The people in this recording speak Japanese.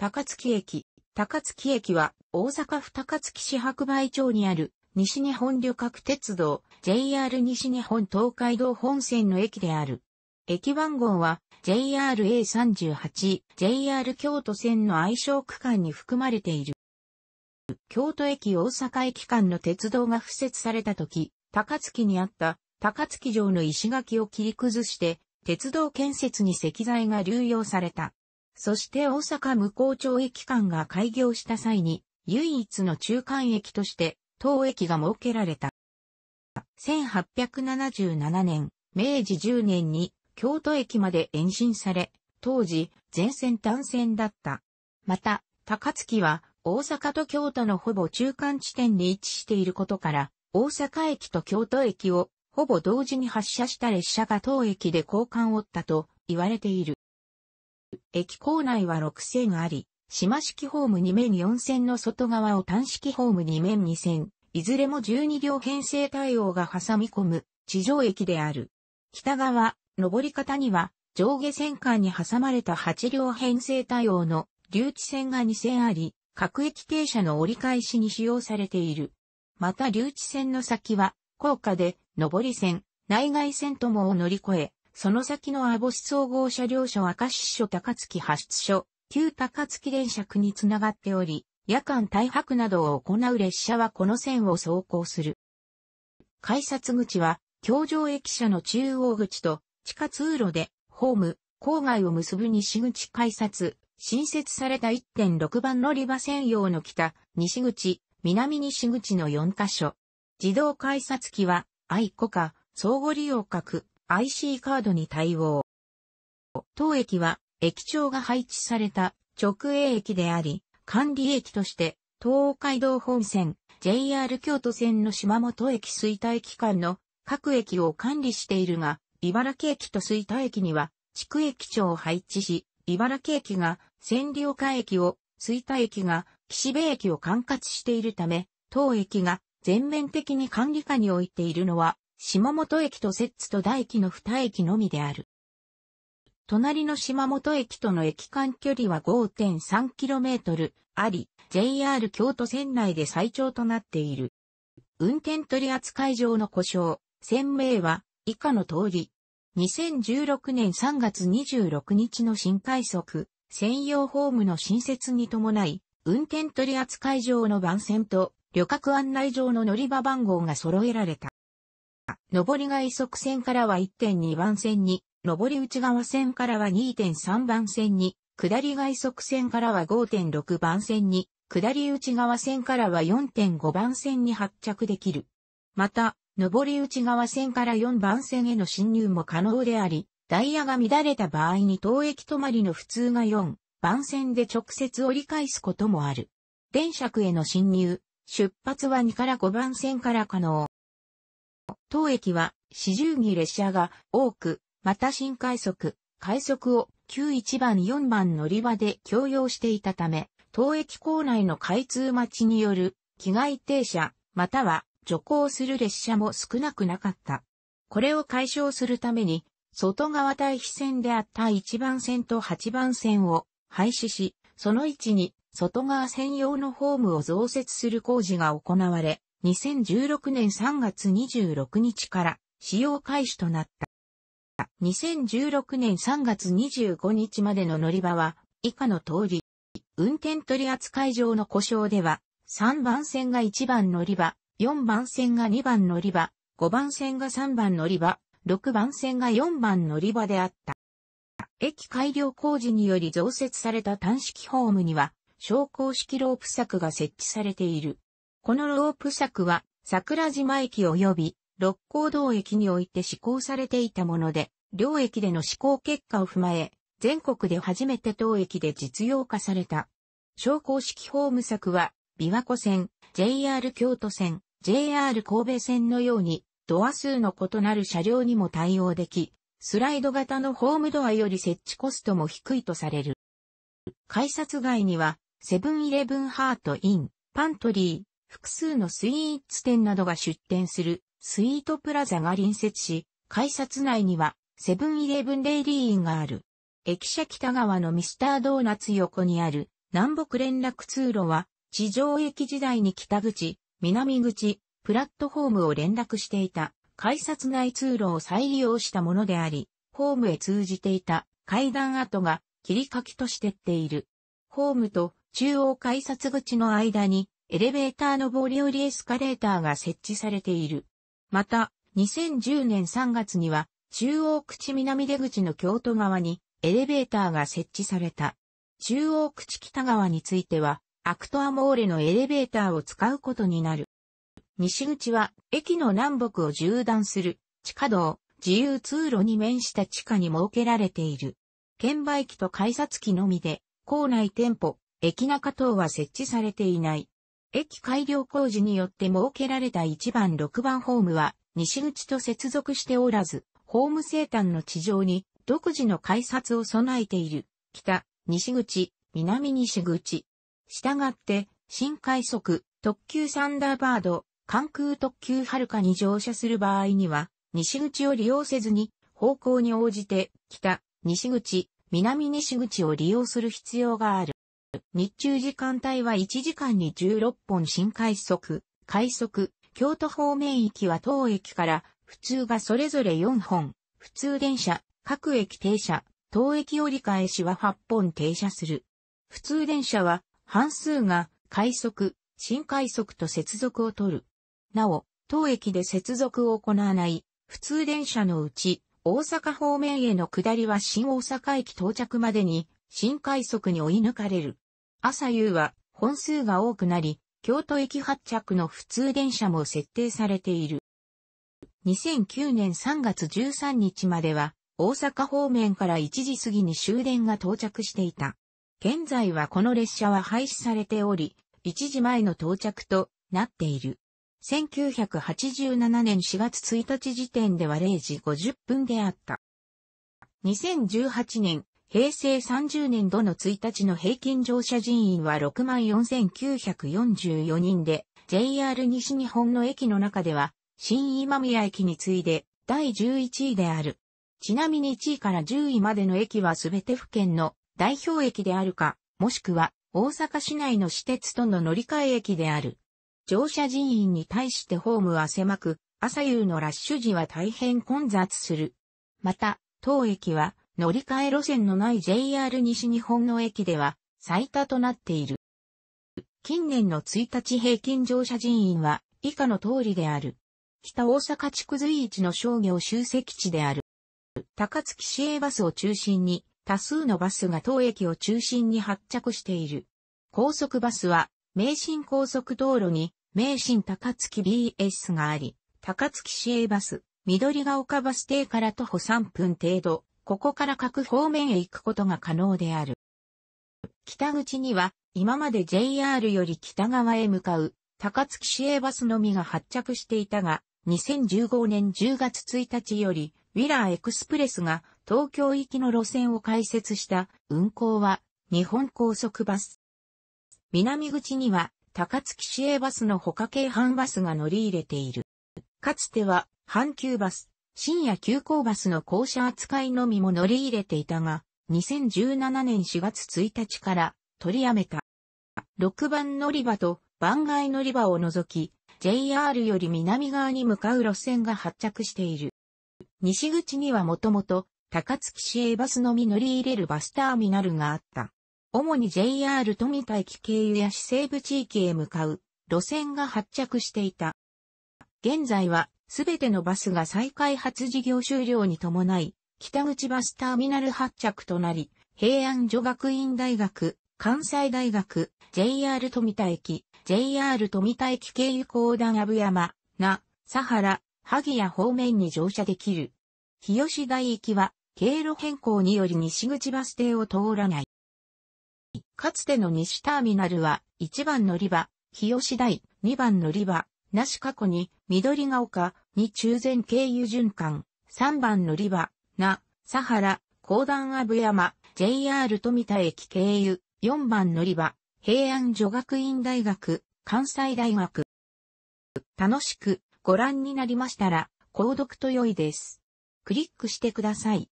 高槻駅。高槻駅は大阪府高槻市白梅町にある西日本旅客鉄道 JR 西日本東海道本線の駅である。駅番号は JRA38、JR 京都線の愛称区間に含まれている。京都駅大阪駅間の鉄道が敷設された時、高槻にあった高槻城の石垣を切り崩して、鉄道建設に石材が流用された。そして大阪向町駅間が開業した際に、唯一の中間駅として、当駅が設けられた。1877年、明治10年に京都駅まで延伸され、当時、全線単線だった。また、高槻は大阪と京都のほぼ中間地点に位置していることから、大阪駅と京都駅をほぼ同時に発車した列車が当駅で交換をったと言われている。駅構内は6線あり、島式ホーム2面4線の外側を単式ホーム2面2線、いずれも12両編成対応が挟み込む地上駅である。北側、上り方には上下線間に挟まれた8両編成対応の留置線が2線あり、各駅停車の折り返しに使用されている。また留置線の先は、高架で、上り線、内外線ともを乗り越え、その先のアボス総合車両所明石所高槻発出所、旧高槻電車区につながっており、夜間大白などを行う列車はこの線を走行する。改札口は、京城駅舎の中央口と、地下通路で、ホーム、郊外を結ぶ西口改札、新設された1.6番乗り場専用の北、西口、南西口の4カ所。自動改札機は、愛子か、相互利用各 IC カードに対応。当駅は駅長が配置された直営駅であり、管理駅として東海道本線、JR 京都線の島本駅水田駅間の各駅を管理しているが、茨城駅と水田駅には地区駅長を配置し、茨城駅が千里岡駅を、水田駅が岸辺駅を管轄しているため、当駅が全面的に管理下に置いているのは島本駅と摂津と大駅の二駅のみである。隣の島本駅との駅間距離は 5.3km あり、JR 京都線内で最長となっている。運転取扱い上の故障、線名は以下の通り。2016年3月26日の新快速、専用ホームの新設に伴い、運転取扱い上の番線と旅客案内上の乗り場番号が揃えられた。上りが一側線からは1.2番線に、上り内側線からは2.3番線に、下りが一側線からは5.6番線に、下り内側線からは4.5番線に発着できる。また、上り内側線から4番線への進入も可能であり、ダイヤが乱れた場合に当駅止まりの普通が4番線で直接折り返すこともある。電車区への進入、出発は2から5番線から可能。当駅は、四十儀列車が多く、また新快速、快速を9 1番4番乗り場で共用していたため、当駅構内の開通待ちによる機外停車、または徐行する列車も少なくなかった。これを解消するために、外側対比線であった1番線と8番線を廃止し、その位置に外側専用のホームを増設する工事が行われ、2016年3月26日から使用開始となった。2016年3月25日までの乗り場は以下の通り、運転取扱上の故障では、3番線が1番乗り場、4番線が2番乗り場、5番線が3番乗り場、6番線が4番乗り場であった。駅改良工事により増設された単式ホームには、昇降式ロープ柵が設置されている。このロープ柵は桜島駅及び六甲道駅において施行されていたもので、両駅での施行結果を踏まえ、全国で初めて当駅で実用化された。昇降式ホーム柵は、琵琶湖線、JR 京都線、JR 神戸線のように、ドア数の異なる車両にも対応でき、スライド型のホームドアより設置コストも低いとされる。改札外には、セブンイレブンハートイン、パントリー、複数のスイーツ店などが出店するスイートプラザが隣接し、改札内にはセブンイレブンデイリーインがある。駅舎北側のミスタードーナツ横にある南北連絡通路は地上駅時代に北口、南口、プラットホームを連絡していた改札内通路を再利用したものであり、ホームへ通じていた階段跡が切り欠きとしてっている。ホームと中央改札口の間にエレベーターリューリエスカレーターが設置されている。また、2010年3月には、中央口南出口の京都側にエレベーターが設置された。中央口北側については、アクトアモーレのエレベーターを使うことになる。西口は駅の南北を縦断する地下道、自由通路に面した地下に設けられている。券売機と改札機のみで、校内店舗、駅中等は設置されていない。駅改良工事によって設けられた1番6番ホームは西口と接続しておらず、ホーム生誕の地上に独自の改札を備えている。北、西口、南西口。従って、新快速、特急サンダーバード、関空特急はるかに乗車する場合には、西口を利用せずに、方向に応じて、北、西口、南西口を利用する必要がある。日中時間帯は1時間に16本新快速、快速、京都方面行きは当駅から、普通がそれぞれ4本、普通電車、各駅停車、当駅折り返しは8本停車する。普通電車は、半数が、快速、新快速と接続を取る。なお、当駅で接続を行わない、普通電車のうち、大阪方面への下りは新大阪駅到着までに、新快速に追い抜かれる。朝夕は本数が多くなり、京都駅発着の普通電車も設定されている。2009年3月13日までは、大阪方面から1時過ぎに終電が到着していた。現在はこの列車は廃止されており、1時前の到着となっている。1987年4月1日時点では0時50分であった。2018年平成30年度の1日の平均乗車人員は64,944人で、JR 西日本の駅の中では、新今宮駅に次いで第11位である。ちなみに1位から10位までの駅はすべて府県の代表駅であるか、もしくは大阪市内の私鉄との乗り換え駅である。乗車人員に対してホームは狭く、朝夕のラッシュ時は大変混雑する。また、当駅は乗り換え路線のない JR 西日本の駅では最多となっている。近年の1日平均乗車人員は以下の通りである。北大阪地区随一の商業集積地である。高槻市営バスを中心に多数のバスが当駅を中心に発着している。高速バスは名神高速道路に名神高槻 BS があり、高槻市営バス、緑が丘バス停から徒歩3分程度、ここから各方面へ行くことが可能である。北口には、今まで JR より北側へ向かう、高槻市営バスのみが発着していたが、2015年10月1日より、ウィラーエクスプレスが東京行きの路線を開設した運行は日本高速バス。南口には高槻市営バスの他京阪バスが乗り入れている。かつては阪急バス、深夜急行バスの降車扱いのみも乗り入れていたが、2017年4月1日から取りやめた。6番乗り場と番外乗り場を除き、JR より南側に向かう路線が発着している。西口にはもともと高槻市営バスのみ乗り入れるバスターミナルがあった。主に JR 富田駅経由や市西部地域へ向かう路線が発着していた。現在はすべてのバスが再開発事業終了に伴い、北口バスターミナル発着となり、平安女学院大学、関西大学、JR 富田駅、JR 富田駅経由高田阿部山、が、佐原、萩谷方面に乗車できる。日吉台行きは、経路変更により西口バス停を通らない。かつての西ターミナルは、1番乗り場、日吉台、2番乗り場、なし過去に、緑が丘、に中前経由循環、3番乗り場、な、佐原、高段阿部山、JR 富田駅経由、4番乗り場、平安女学院大学、関西大学。楽しくご覧になりましたら、購読と良いです。クリックしてください。